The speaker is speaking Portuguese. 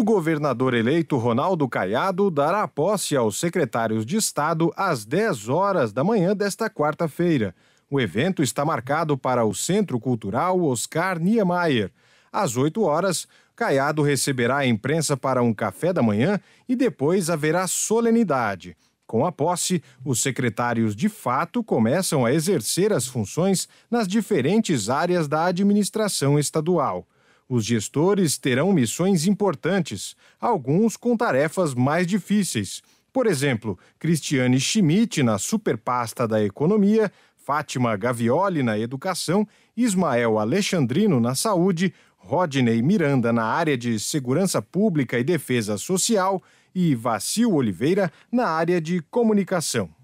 O governador eleito Ronaldo Caiado dará posse aos secretários de Estado às 10 horas da manhã desta quarta-feira. O evento está marcado para o Centro Cultural Oscar Niemeyer. Às 8 horas, Caiado receberá a imprensa para um café da manhã e depois haverá solenidade. Com a posse, os secretários de fato começam a exercer as funções nas diferentes áreas da administração estadual. Os gestores terão missões importantes, alguns com tarefas mais difíceis. Por exemplo, Cristiane Schmidt na superpasta da economia, Fátima Gavioli na educação, Ismael Alexandrino na saúde, Rodney Miranda na área de segurança pública e defesa social e Vacil Oliveira na área de comunicação.